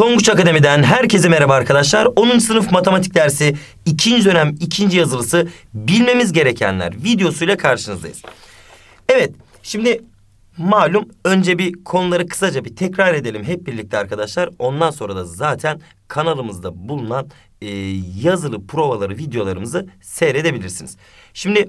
Tonguç Akademi'den herkese merhaba arkadaşlar. 10. sınıf matematik dersi 2. dönem 2. yazılısı bilmemiz gerekenler videosuyla karşınızdayız. Evet şimdi malum önce bir konuları kısaca bir tekrar edelim hep birlikte arkadaşlar. Ondan sonra da zaten kanalımızda bulunan e, yazılı provaları videolarımızı seyredebilirsiniz. Şimdi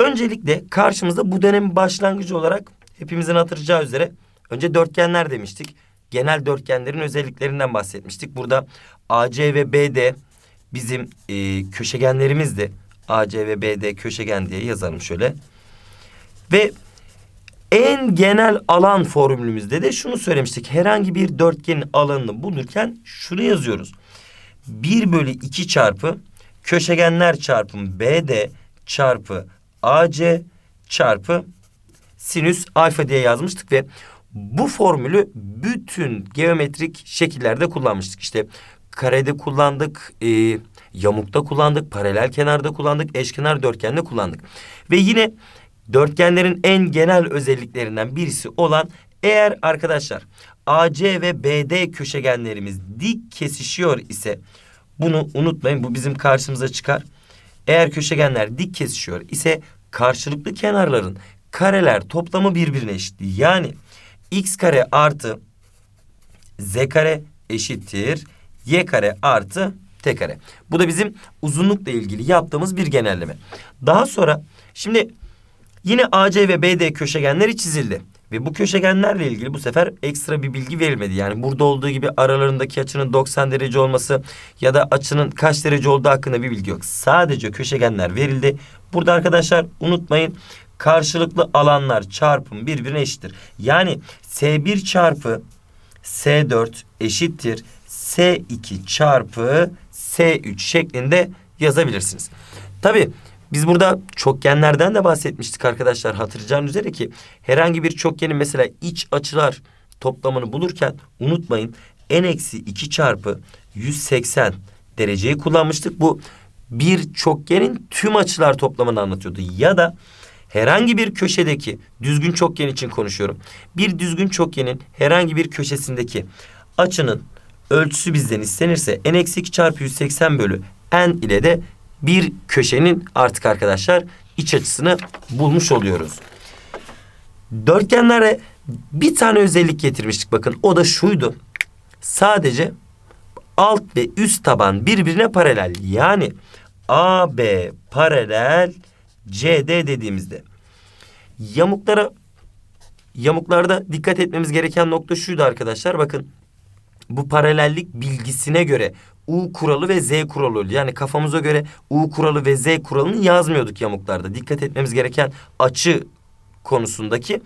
öncelikle karşımızda bu dönemin başlangıcı olarak hepimizin hatırlayacağı üzere önce dörtgenler demiştik genel dörtgenlerin özelliklerinden bahsetmiştik. Burada AC ve BD bizim e, köşegenlerimizdi. AC ve BD köşegen diye yazalım şöyle. Ve en genel alan formülümüzde de şunu söylemiştik. Herhangi bir dörtgenin alanını bulurken şunu yazıyoruz. 1 bölü 2 çarpı köşegenler çarpım BD çarpı AC çarpı sinüs alfa diye yazmıştık ve bu formülü bütün geometrik şekillerde kullanmıştık. İşte karede kullandık, e, yamukta kullandık, paralel kenarda kullandık, eşkenar dörtgende kullandık. Ve yine dörtgenlerin en genel özelliklerinden birisi olan eğer arkadaşlar AC ve BD köşegenlerimiz dik kesişiyor ise bunu unutmayın bu bizim karşımıza çıkar. Eğer köşegenler dik kesişiyor ise karşılıklı kenarların kareler toplamı birbirine eşit. Yani x kare artı z kare eşittir y kare artı t kare. Bu da bizim uzunlukla ilgili yaptığımız bir genelleme. Daha sonra şimdi yine AC ve BD köşegenleri çizildi. Ve bu köşegenlerle ilgili bu sefer ekstra bir bilgi verilmedi. Yani burada olduğu gibi aralarındaki açının 90 derece olması ya da açının kaç derece olduğu hakkında bir bilgi yok. Sadece köşegenler verildi. Burada arkadaşlar unutmayın karşılıklı alanlar çarpım birbirine eşittir. Yani S1 çarpı S4 eşittir S2 çarpı S3 şeklinde yazabilirsiniz. Tabi biz burada çokgenlerden de bahsetmiştik arkadaşlar hatırlayacağınız üzere ki herhangi bir çokgenin mesela iç açılar toplamını bulurken unutmayın n eksi 2 çarpı 180 dereceyi kullanmıştık. Bu bir çokgenin tüm açılar toplamını anlatıyordu ya da herhangi bir köşedeki düzgün çokgen için konuşuyorum. Bir düzgün çokgenin herhangi bir köşesindeki açının ölçüsü bizden istenirse n eksi 2 çarpı 180 bölü n ile de bir köşenin artık arkadaşlar iç açısını bulmuş oluyoruz. Dörtgenlere bir tane özellik getirmiştik bakın o da şuydu. Sadece alt ve üst taban birbirine paralel yani AB paralel CD dediğimizde yamuklara yamuklarda dikkat etmemiz gereken nokta şuydu arkadaşlar. Bakın bu paralellik bilgisine göre U kuralı ve Z kuralı yani kafamıza göre U kuralı ve Z kuralını yazmıyorduk yamuklarda. Dikkat etmemiz gereken açı konusundaki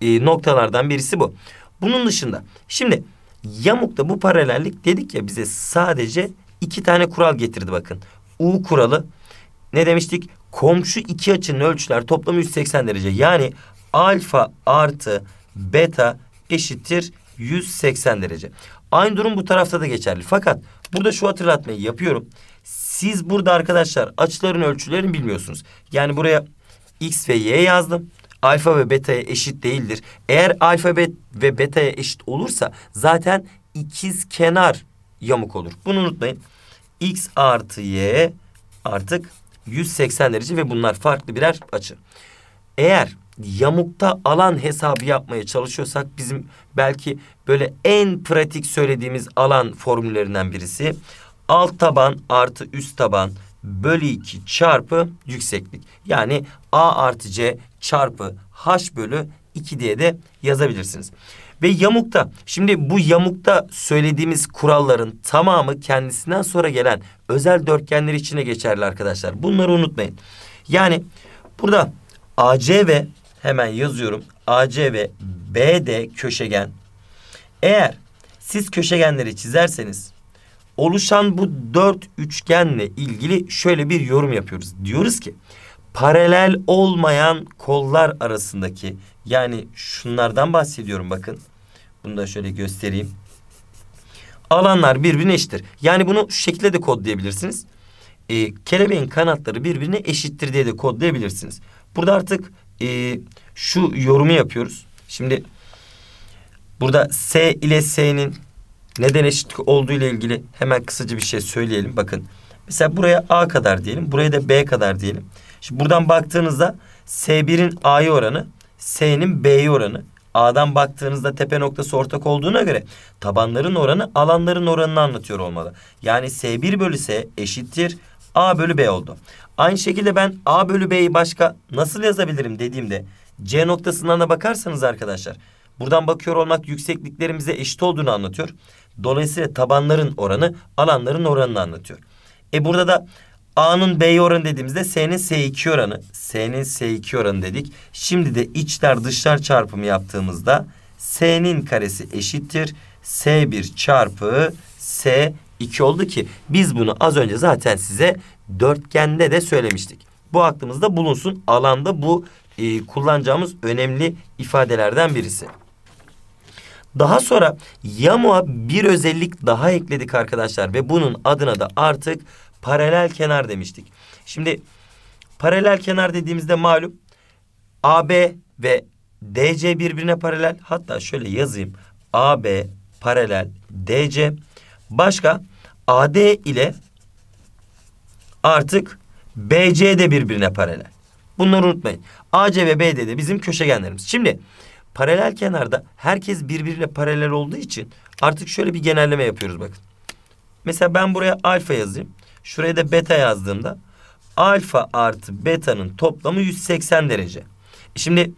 e, noktalardan birisi bu. Bunun dışında şimdi yamukta bu paralellik dedik ya bize sadece iki tane kural getirdi bakın. U kuralı ne demiştik? Komşu iki açının ölçüler toplamı 180 derece. Yani alfa artı beta eşittir 180 derece. Aynı durum bu tarafta da geçerli. Fakat burada şu hatırlatmayı yapıyorum. Siz burada arkadaşlar açıların ölçülerini bilmiyorsunuz. Yani buraya x ve y yazdım. Alfa ve beta'ya eşit değildir. Eğer alfa ve beta'ya eşit olursa zaten ikiz kenar yamuk olur. Bunu unutmayın. x artı y artık 180 derece ve bunlar farklı birer açı. Eğer yamukta alan hesabı yapmaya çalışıyorsak bizim belki böyle en pratik söylediğimiz alan formüllerinden birisi alt taban artı üst taban bölü 2 çarpı yükseklik. Yani A artı C çarpı H bölü 2 diye de yazabilirsiniz ve yamukta. Şimdi bu yamukta söylediğimiz kuralların tamamı kendisinden sonra gelen özel dörtgenler içine geçerli arkadaşlar. Bunları unutmayın. Yani burada AC ve hemen yazıyorum. AC ve BD köşegen. Eğer siz köşegenleri çizerseniz oluşan bu dört üçgenle ilgili şöyle bir yorum yapıyoruz. Diyoruz ki paralel olmayan kollar arasındaki yani şunlardan bahsediyorum bakın. Bunu da şöyle göstereyim. Alanlar birbirine eşittir. Yani bunu şu şekilde de kodlayabilirsiniz. Ee, kelebeğin kanatları birbirine eşittir diye de kodlayabilirsiniz. Burada artık e, şu yorumu yapıyoruz. Şimdi burada S ile S'nin neden eşit olduğu ile ilgili hemen kısaca bir şey söyleyelim. Bakın mesela buraya A kadar diyelim. Buraya da B kadar diyelim. Şimdi buradan baktığınızda S1'in A'yı oranı, S'nin B'yi oranı. A'dan baktığınızda tepe noktası ortak olduğuna göre tabanların oranı alanların oranını anlatıyor olmalı. Yani S1 bölü S eşittir A bölü B oldu. Aynı şekilde ben A bölü B'yi başka nasıl yazabilirim dediğimde C noktasından da bakarsanız arkadaşlar buradan bakıyor olmak yüksekliklerimize eşit olduğunu anlatıyor. Dolayısıyla tabanların oranı alanların oranını anlatıyor. E burada da A'nın B oranı dediğimizde S'nin S2 oranı. S'nin S2 oranı dedik. Şimdi de içler dışlar çarpımı yaptığımızda S'nin karesi eşittir. S1 çarpı S2 oldu ki biz bunu az önce zaten size dörtgende de söylemiştik. Bu aklımızda bulunsun. Alanda bu e, kullanacağımız önemli ifadelerden birisi. Daha sonra Yamu'a bir özellik daha ekledik arkadaşlar ve bunun adına da artık paralel kenar demiştik. Şimdi paralel kenar dediğimizde malum AB ve DC birbirine paralel. Hatta şöyle yazayım. AB paralel DC. Başka AD ile artık BC de birbirine paralel. Bunları unutmayın. AC ve BD de bizim köşegenlerimiz. Şimdi paralel kenarda herkes birbirine paralel olduğu için artık şöyle bir genelleme yapıyoruz bakın. Mesela ben buraya alfa yazayım. Şuraya da beta yazdığımda alfa artı beta'nın toplamı 180 derece. E şimdi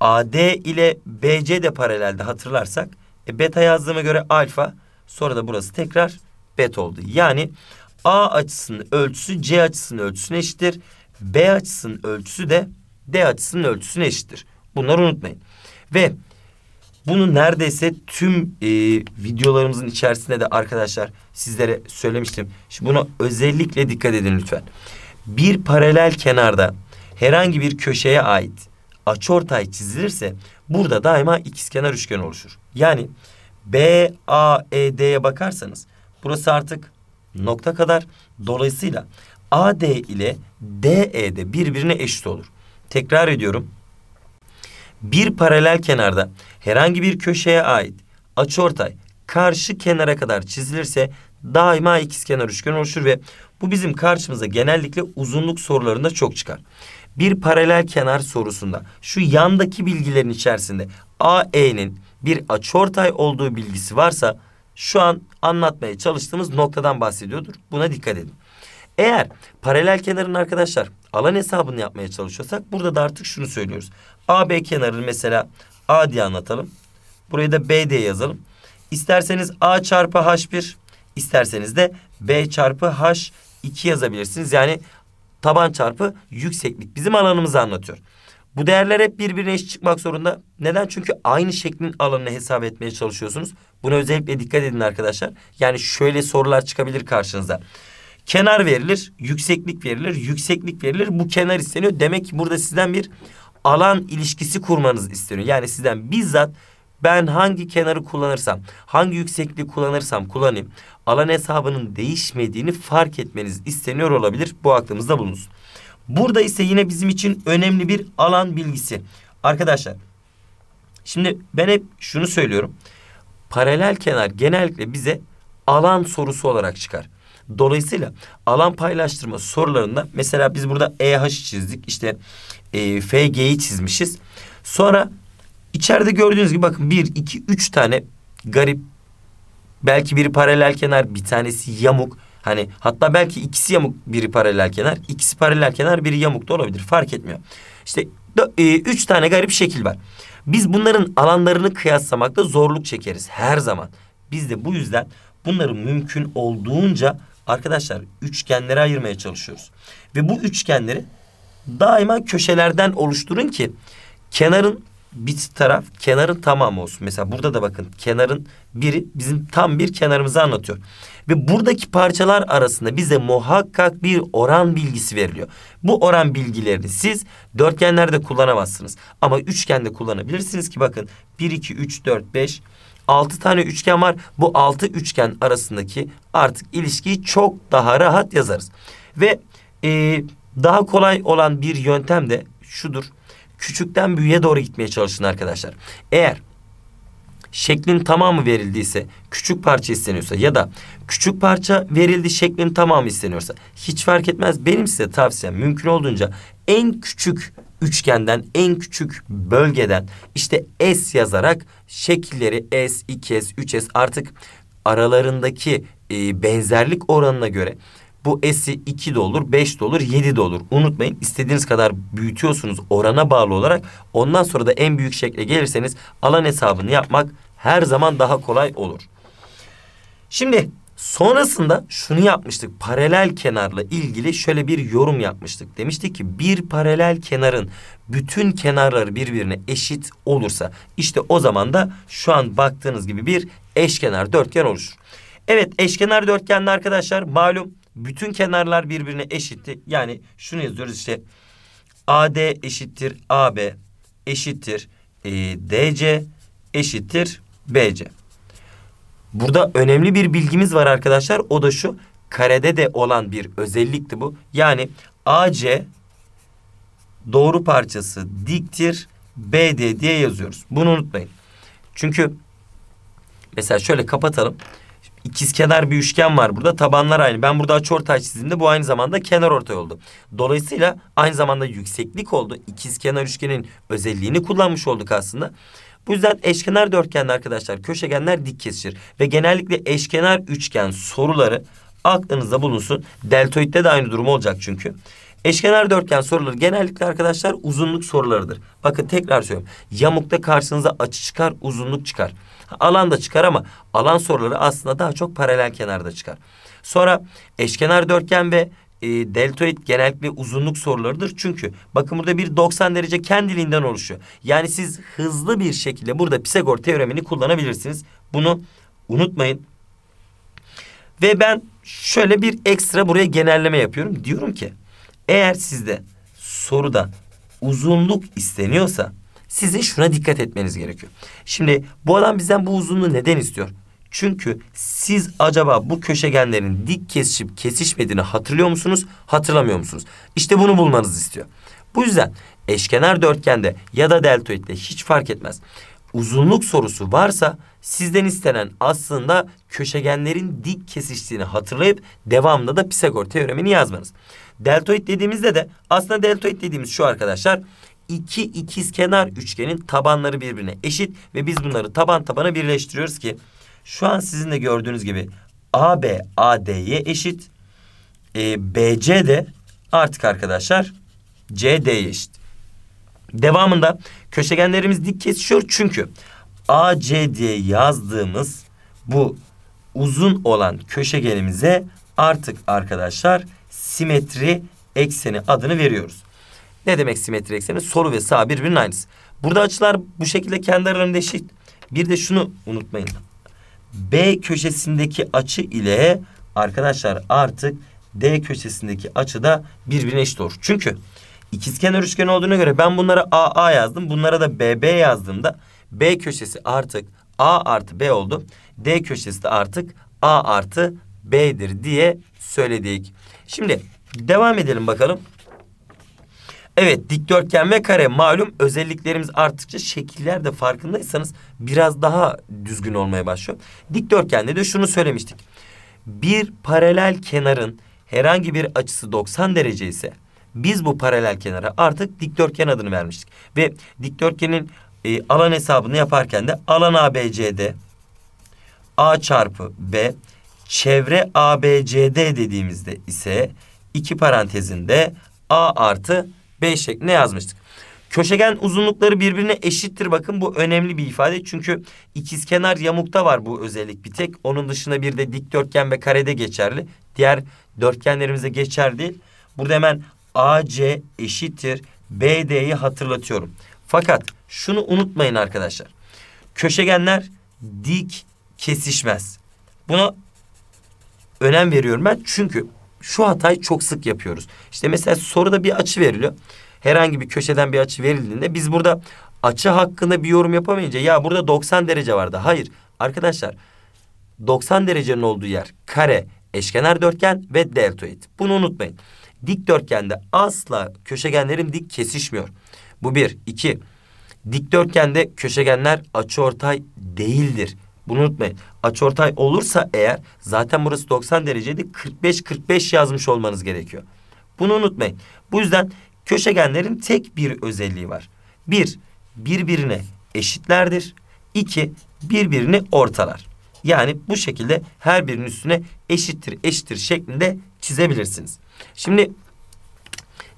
AD ile BC de paralelde hatırlarsak e, beta yazdığıma göre alfa sonra da burası tekrar beta oldu. Yani A açısının ölçüsü C açısının ölçüsüne eşittir. B açısının ölçüsü de D açısının ölçüsüne eşittir. Bunları unutmayın. Ve bunu neredeyse tüm e, videolarımızın içerisinde de arkadaşlar sizlere söylemiştim. Şimdi buna özellikle dikkat edin lütfen. Bir paralel kenarda herhangi bir köşeye ait açıortay çizilirse burada daima ikizkenar üçgen oluşur. Yani B, e, bakarsanız burası artık nokta kadar. Dolayısıyla AD ile DE de birbirine eşit olur. Tekrar ediyorum bir paralel kenarda herhangi bir köşeye ait açıortay karşı kenara kadar çizilirse daima ikizkenar üçgen oluşur ve bu bizim karşımıza genellikle uzunluk sorularında çok çıkar. Bir paralel kenar sorusunda şu yandaki bilgilerin içerisinde AE'nin bir açıortay olduğu bilgisi varsa şu an anlatmaya çalıştığımız noktadan bahsediyordur. Buna dikkat edin. Eğer paralel kenarın arkadaşlar alan hesabını yapmaya çalışıyorsak burada da artık şunu söylüyoruz. AB kenarını mesela A diye anlatalım. Burayı da B diye yazalım. İsterseniz A çarpı H1, isterseniz de B çarpı H2 yazabilirsiniz. Yani taban çarpı yükseklik bizim alanımızı anlatıyor. Bu değerler hep birbirine eş çıkmak zorunda. Neden? Çünkü aynı şeklin alanını hesap etmeye çalışıyorsunuz. Buna özellikle dikkat edin arkadaşlar. Yani şöyle sorular çıkabilir karşınıza. Kenar verilir, yükseklik verilir, yükseklik verilir. Bu kenar isteniyor. Demek ki burada sizden bir alan ilişkisi kurmanız isteniyor. Yani sizden bizzat ben hangi kenarı kullanırsam, hangi yüksekliği kullanırsam kullanayım. Alan hesabının değişmediğini fark etmeniz isteniyor olabilir. Bu aklımızda bulunsun. Burada ise yine bizim için önemli bir alan bilgisi. Arkadaşlar şimdi ben hep şunu söylüyorum. Paralel kenar genellikle bize alan sorusu olarak çıkar. Dolayısıyla alan paylaştırma sorularında mesela biz burada EH'i çizdik. işte e, FG'yi çizmişiz. Sonra içeride gördüğünüz gibi bakın bir, iki, üç tane garip belki biri paralel kenar bir tanesi yamuk. Hani hatta belki ikisi yamuk biri paralel kenar ikisi paralel kenar biri yamuk da olabilir fark etmiyor. İşte e, üç tane garip şekil var. Biz bunların alanlarını kıyaslamakta zorluk çekeriz her zaman. Biz de bu yüzden bunları mümkün olduğunca Arkadaşlar üçgenlere ayırmaya çalışıyoruz. Ve bu üçgenleri daima köşelerden oluşturun ki kenarın bir taraf kenarın tamamı olsun. Mesela burada da bakın kenarın biri bizim tam bir kenarımızı anlatıyor. Ve buradaki parçalar arasında bize muhakkak bir oran bilgisi veriliyor. Bu oran bilgilerini siz dörtgenlerde kullanamazsınız. Ama üçgende kullanabilirsiniz ki bakın 1, 2, 3, 4, 5, altı tane üçgen var. Bu altı üçgen arasındaki artık ilişkiyi çok daha rahat yazarız. Ve e, daha kolay olan bir yöntem de şudur. Küçükten büyüğe doğru gitmeye çalışın arkadaşlar. Eğer şeklin tamamı verildiyse küçük parça isteniyorsa ya da küçük parça verildi şeklin tamamı isteniyorsa hiç fark etmez. Benim size tavsiyem mümkün olduğunca en küçük üçgenden en küçük bölgeden işte S yazarak şekilleri S, 2S, 3S artık aralarındaki e, benzerlik oranına göre bu S'i 2 de olur, 5 de olur, 7 de olur. Unutmayın istediğiniz kadar büyütüyorsunuz orana bağlı olarak. Ondan sonra da en büyük şekle gelirseniz alan hesabını yapmak her zaman daha kolay olur. Şimdi Sonrasında şunu yapmıştık. Paralel kenarla ilgili şöyle bir yorum yapmıştık. Demiştik ki bir paralel kenarın bütün kenarları birbirine eşit olursa işte o zaman da şu an baktığınız gibi bir eşkenar dörtgen oluşur. Evet eşkenar dörtgende arkadaşlar malum bütün kenarlar birbirine eşitti. Yani şunu yazıyoruz işte AD eşittir AB eşittir e, DC eşittir BC. Burada önemli bir bilgimiz var arkadaşlar. O da şu. Karede de olan bir özellikti bu. Yani AC doğru parçası diktir. BD diye yazıyoruz. Bunu unutmayın. Çünkü mesela şöyle kapatalım. İkizkenar bir üçgen var burada. Tabanlar aynı. Ben burada açıortay çizdiğimde bu aynı zamanda kenar ortay oldu. Dolayısıyla aynı zamanda yükseklik oldu. İkizkenar üçgenin özelliğini kullanmış olduk aslında. Bu yüzden eşkenar dörtgende arkadaşlar köşegenler dik kesişir. Ve genellikle eşkenar üçgen soruları aklınızda bulunsun. Deltoid'de de aynı durum olacak çünkü. Eşkenar dörtgen soruları genellikle arkadaşlar uzunluk sorularıdır. Bakın tekrar söylüyorum. Yamukta karşınıza açı çıkar, uzunluk çıkar. Alan da çıkar ama alan soruları aslında daha çok paralel kenarda çıkar. Sonra eşkenar dörtgen ve e, deltoid genellikle uzunluk sorularıdır. Çünkü bakın burada bir 90 derece kendiliğinden oluşuyor. Yani siz hızlı bir şekilde burada Pisagor teoremini kullanabilirsiniz. Bunu unutmayın. Ve ben şöyle bir ekstra buraya genelleme yapıyorum. Diyorum ki eğer sizde soruda uzunluk isteniyorsa sizin şuna dikkat etmeniz gerekiyor. Şimdi bu adam bizden bu uzunluğu neden istiyor? Çünkü siz acaba bu köşegenlerin dik kesişip kesişmediğini hatırlıyor musunuz, hatırlamıyor musunuz? İşte bunu bulmanızı istiyor. Bu yüzden eşkenar dörtgende ya da deltoidde hiç fark etmez. Uzunluk sorusu varsa sizden istenen aslında köşegenlerin dik kesiştiğini hatırlayıp devamında da Pisagor teoremini yazmanız. Deltoid dediğimizde de aslında deltoid dediğimiz şu arkadaşlar iki ikizkenar üçgenin tabanları birbirine eşit ve biz bunları taban tabana birleştiriyoruz ki şu an sizin de gördüğünüz gibi AB AD'ye eşit. E, BC de artık arkadaşlar CD'ye eşit. Devamında köşegenlerimiz dik kesişiyor çünkü AC diye yazdığımız bu uzun olan köşegenimize artık arkadaşlar simetri ekseni adını veriyoruz. Ne demek simetri ekseni? Soru ve sağ birbirinin aynısı. Burada açılar bu şekilde kendi aralarında eşit. Bir de şunu unutmayın. B köşesindeki açı ile arkadaşlar artık D köşesindeki açı da birbirine eşit olur. Çünkü ikizkenar üçgen olduğuna göre ben bunlara AA yazdım. Bunlara da BB yazdığımda B köşesi artık A artı B oldu. D köşesi de artık A artı B'dir diye söyledik. Şimdi devam edelim bakalım. Evet dikdörtgen ve kare malum özelliklerimiz arttıkça şekiller de farkındaysanız biraz daha düzgün olmaya başlıyor. Dikdörtgende de şunu söylemiştik. Bir paralel kenarın herhangi bir açısı 90 derece ise biz bu paralel kenara artık dikdörtgen adını vermiştik. Ve dikdörtgenin e, alan hesabını yaparken de alan ABCD A çarpı B çevre ABCD dediğimizde ise iki parantezinde A artı B ne yazmıştık. Köşegen uzunlukları birbirine eşittir bakın bu önemli bir ifade. Çünkü ikizkenar yamukta var bu özellik bir tek. Onun dışında bir de dikdörtgen ve karede geçerli. Diğer dörtgenlerimize geçer değil. Burada hemen AC eşittir BD'yi hatırlatıyorum. Fakat şunu unutmayın arkadaşlar. Köşegenler dik kesişmez. Buna önem veriyorum ben çünkü şu hatayı çok sık yapıyoruz. İşte mesela soruda bir açı veriliyor. Herhangi bir köşeden bir açı verildiğinde biz burada açı hakkında bir yorum yapamayınca ya burada 90 derece vardı. Hayır arkadaşlar 90 derecenin olduğu yer kare, eşkenar dörtgen ve deltoid. Bunu unutmayın. Dikdörtgende asla köşegenlerim dik kesişmiyor. Bu bir. iki. Dikdörtgende köşegenler açıortay değildir. Bunu unutmayın. Açıortay olursa eğer zaten burası 90 dereceydi 45-45 yazmış olmanız gerekiyor. Bunu unutmayın. Bu yüzden köşegenlerin tek bir özelliği var. Bir, birbirine eşitlerdir. İki, birbirini ortalar. Yani bu şekilde her birinin üstüne eşittir eşittir şeklinde çizebilirsiniz. Şimdi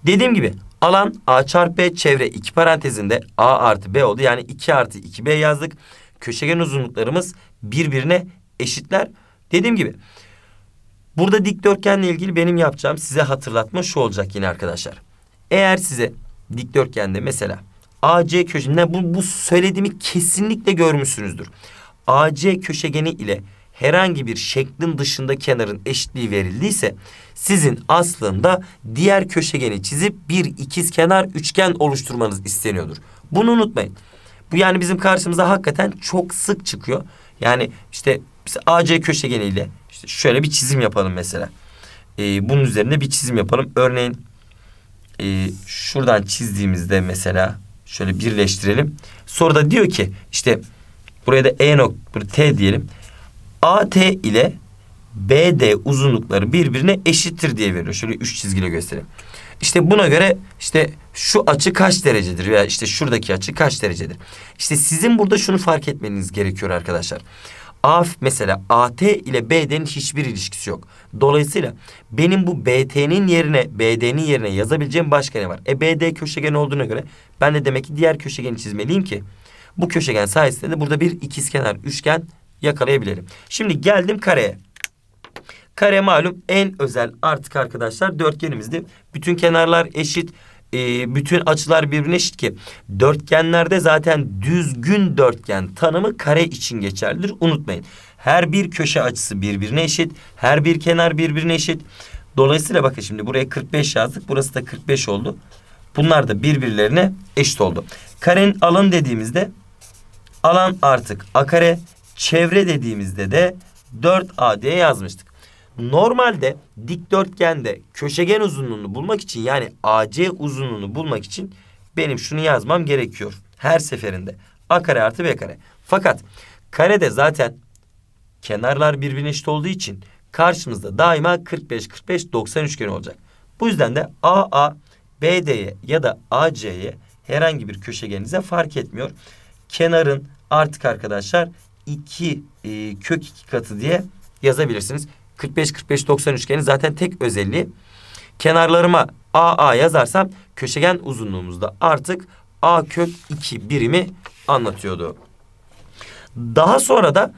dediğim gibi alan A çarpı B çevre iki parantezinde A artı B oldu. Yani 2 artı 2B yazdık köşegen uzunluklarımız birbirine eşitler. Dediğim gibi burada dikdörtgenle ilgili benim yapacağım size hatırlatma şu olacak yine arkadaşlar. Eğer size dikdörtgende mesela AC köşegeni bu, bu söylediğimi kesinlikle görmüşsünüzdür. AC köşegeni ile herhangi bir şeklin dışında kenarın eşitliği verildiyse sizin aslında diğer köşegeni çizip bir ikiz kenar üçgen oluşturmanız isteniyordur. Bunu unutmayın. Bu yani bizim karşımıza hakikaten çok sık çıkıyor. Yani işte AC köşegeniyle işte şöyle bir çizim yapalım mesela. Ee, bunun üzerine bir çizim yapalım. Örneğin e, şuradan çizdiğimizde mesela şöyle birleştirelim. Soruda diyor ki işte buraya da E nokta T diyelim. AT ile BD uzunlukları birbirine eşittir diye veriyor. Şöyle üç çizgiyle göstereyim. İşte buna göre işte şu açı kaç derecedir veya işte şuradaki açı kaç derecedir. İşte sizin burada şunu fark etmeniz gerekiyor arkadaşlar. A mesela AT ile BD'nin hiçbir ilişkisi yok. Dolayısıyla benim bu BT'nin yerine BD'nin yerine yazabileceğim başka ne var? E BD köşegen olduğuna göre ben de demek ki diğer köşegeni çizmeliyim ki bu köşegen sayesinde de burada bir ikizkenar üçgen yakalayabilirim. Şimdi geldim kareye. Kare malum en özel artık arkadaşlar dörtgenimizdi. Bütün kenarlar eşit. E, bütün açılar birbirine eşit ki dörtgenlerde zaten düzgün dörtgen tanımı kare için geçerlidir unutmayın. Her bir köşe açısı birbirine eşit. Her bir kenar birbirine eşit. Dolayısıyla bakın şimdi buraya 45 yazdık. Burası da 45 oldu. Bunlar da birbirlerine eşit oldu. Karenin alanı dediğimizde alan artık a kare. Çevre dediğimizde de 4a diye yazmıştık. Normalde dikdörtgende köşegen uzunluğunu bulmak için yani AC uzunluğunu bulmak için benim şunu yazmam gerekiyor. Her seferinde A kare artı B kare. Fakat karede zaten kenarlar birbirine eşit olduğu için karşımızda daima 45 45 90 üçgen olacak. Bu yüzden de AA BD'ye ya da AC'ye herhangi bir köşegenize fark etmiyor. Kenarın artık arkadaşlar 2 e, kök 2 katı diye yazabilirsiniz. 45-45-90 üçgenin zaten tek özelliği kenarlarıma AA yazarsam köşegen uzunluğumuzda artık A kök 2 birimi anlatıyordu. Daha sonra da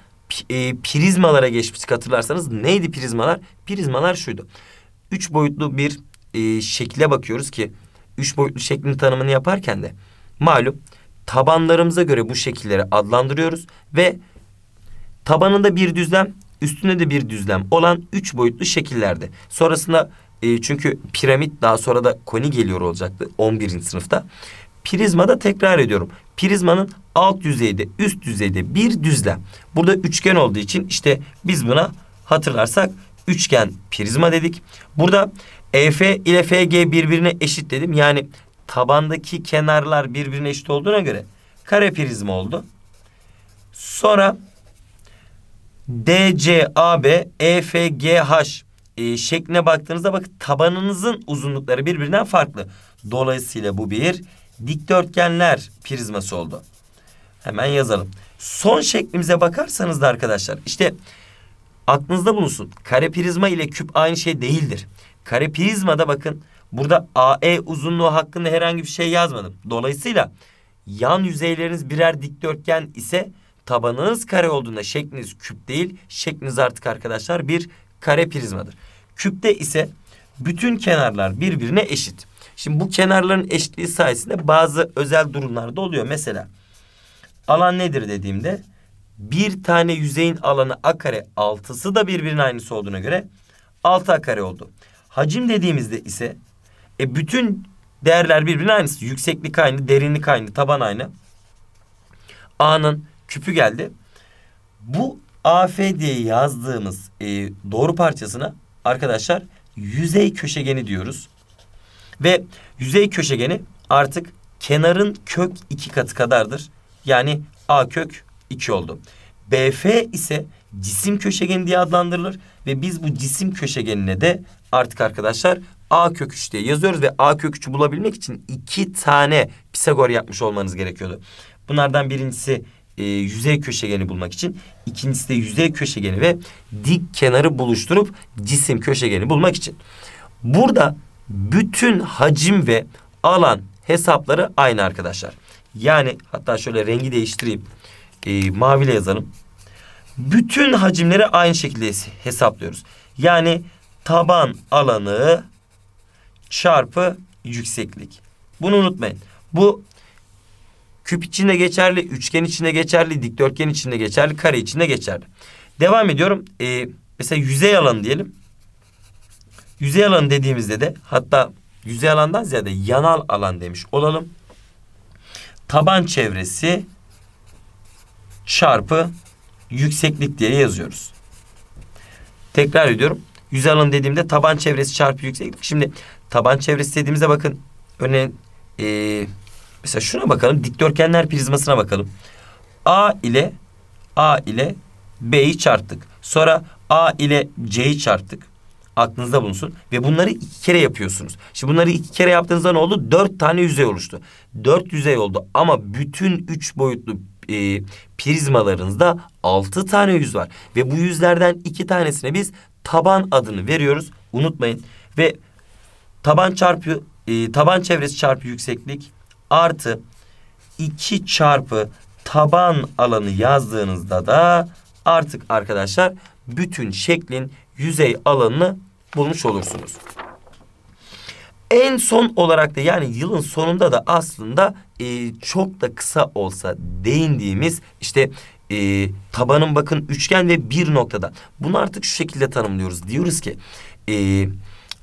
e, prizmalara geçmiştik hatırlarsanız. Neydi prizmalar? Prizmalar şuydu. Üç boyutlu bir e, şekle bakıyoruz ki üç boyutlu şeklin tanımını yaparken de malum tabanlarımıza göre bu şekilleri adlandırıyoruz ve tabanında bir düzlem, üstünde de bir düzlem olan üç boyutlu şekillerde. Sonrasında e, çünkü piramit daha sonra da koni geliyor olacaktı 11. sınıfta. da tekrar ediyorum. Prizmanın alt düzeyde, üst düzeyde bir düzlem. Burada üçgen olduğu için işte biz buna hatırlarsak üçgen prizma dedik. Burada EF ile FG birbirine eşit dedim. Yani tabandaki kenarlar birbirine eşit olduğuna göre kare prizma oldu. Sonra D C DCAB, EFGH e, şekline baktığınızda bakın tabanınızın uzunlukları birbirinden farklı. Dolayısıyla bu bir dikdörtgenler prizması oldu. Hemen yazalım. Son şeklimize bakarsanız da arkadaşlar işte aklınızda bulunsun. Kare prizma ile küp aynı şey değildir. Kare prizmada bakın burada AE uzunluğu hakkında herhangi bir şey yazmadım. Dolayısıyla yan yüzeyleriniz birer dikdörtgen ise Tabanınız kare olduğunda şekliniz küp değil, şekliniz artık arkadaşlar bir kare prizmadır. Küpte ise bütün kenarlar birbirine eşit. Şimdi bu kenarların eşitliği sayesinde bazı özel durumlarda oluyor. Mesela alan nedir dediğimde bir tane yüzeyin alanı a kare altısı da birbirinin aynısı olduğuna göre altı a kare oldu. Hacim dediğimizde ise e, bütün değerler birbirinin aynısı. Yükseklik aynı, derinlik aynı, taban aynı. A'nın küpü geldi. Bu AF diye yazdığımız e, doğru parçasına arkadaşlar yüzey köşegeni diyoruz. Ve yüzey köşegeni artık kenarın kök iki katı kadardır. Yani A kök iki oldu. BF ise cisim köşegeni diye adlandırılır. Ve biz bu cisim köşegenine de artık arkadaşlar A kök 3 diye yazıyoruz. Ve A kök 3'ü bulabilmek için iki tane Pisagor yapmış olmanız gerekiyordu. Bunlardan birincisi e, yüzey köşegeni bulmak için. ikincisi de yüzey köşegeni ve dik kenarı buluşturup cisim köşegeni bulmak için. Burada bütün hacim ve alan hesapları aynı arkadaşlar. Yani hatta şöyle rengi değiştireyim. E, maviyle yazalım. Bütün hacimleri aynı şekilde hesaplıyoruz. Yani taban alanı çarpı yükseklik. Bunu unutmayın. Bu Küp içinde geçerli, üçgen içinde geçerli, dikdörtgen içinde geçerli, kare içinde geçerli. Devam ediyorum. Ee, mesela yüzey alanı diyelim. Yüzey alanı dediğimizde de hatta yüzey alandan ziyade yanal alan demiş olalım. Taban çevresi çarpı yükseklik diye yazıyoruz. Tekrar ediyorum. Yüzey alanı dediğimde taban çevresi çarpı yükseklik. Şimdi taban çevresi dediğimizde bakın örneğin ee, Mesela şuna bakalım. Dikdörtgenler prizmasına bakalım. A ile A ile B'yi çarptık. Sonra A ile C'yi çarptık. Aklınızda bulunsun. Ve bunları iki kere yapıyorsunuz. Şimdi bunları iki kere yaptığınızda ne oldu? Dört tane yüzey oluştu. Dört yüzey oldu. Ama bütün üç boyutlu e, prizmalarınızda altı tane yüz var. Ve bu yüzlerden iki tanesine biz taban adını veriyoruz. Unutmayın. Ve taban çarpı e, taban çevresi çarpı yükseklik artı 2 çarpı taban alanı yazdığınızda da artık arkadaşlar bütün şeklin yüzey alanını bulmuş olursunuz. En son olarak da yani yılın sonunda da aslında e, çok da kısa olsa değindiğimiz işte e, tabanın bakın üçgen ve bir noktada. Bunu artık şu şekilde tanımlıyoruz. Diyoruz ki e,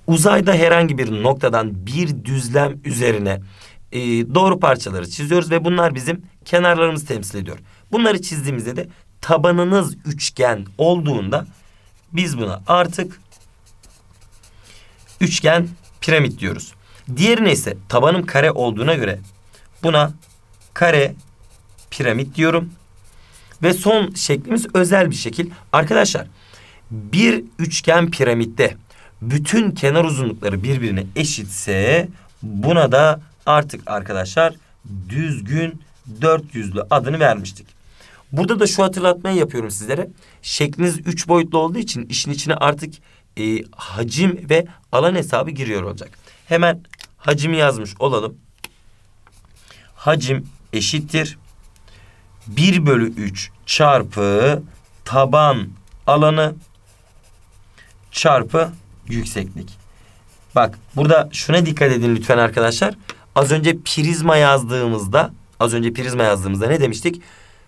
uzayda herhangi bir noktadan bir düzlem üzerine e, doğru parçaları çiziyoruz ve bunlar bizim kenarlarımızı temsil ediyor. Bunları çizdiğimizde de tabanınız üçgen olduğunda biz buna artık üçgen piramit diyoruz. Diğerine ise tabanım kare olduğuna göre buna kare piramit diyorum. Ve son şeklimiz özel bir şekil. Arkadaşlar bir üçgen piramitte bütün kenar uzunlukları birbirine eşitse buna da artık arkadaşlar düzgün dört yüzlü adını vermiştik. Burada da şu hatırlatmayı yapıyorum sizlere. Şekliniz üç boyutlu olduğu için işin içine artık e, hacim ve alan hesabı giriyor olacak. Hemen hacimi yazmış olalım. Hacim eşittir. 1 bölü 3 çarpı taban alanı çarpı yükseklik. Bak burada şuna dikkat edin lütfen arkadaşlar. Az önce prizma yazdığımızda, az önce prizma yazdığımızda ne demiştik?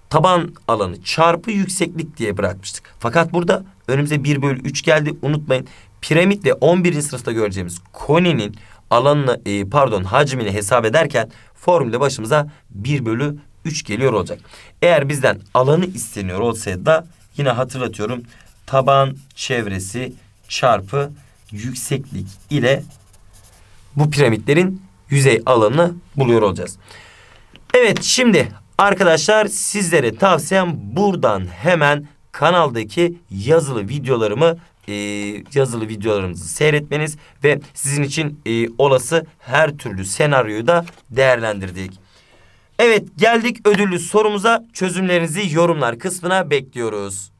Taban alanı çarpı yükseklik diye bırakmıştık. Fakat burada önümüze 1 bölü 3 geldi. Unutmayın piramitle 11. sınıfta göreceğimiz koninin alanını e, pardon hacmini hesap ederken formülde başımıza 1 bölü 3 geliyor olacak. Eğer bizden alanı isteniyor olsaydı da yine hatırlatıyorum taban çevresi çarpı yükseklik ile bu piramitlerin yüzey alanını buluyor olacağız. Evet şimdi arkadaşlar sizlere tavsiyem buradan hemen kanaldaki yazılı videolarımı e, yazılı videolarımızı seyretmeniz ve sizin için e, olası her türlü senaryoyu da değerlendirdik. Evet geldik ödüllü sorumuza çözümlerinizi yorumlar kısmına bekliyoruz.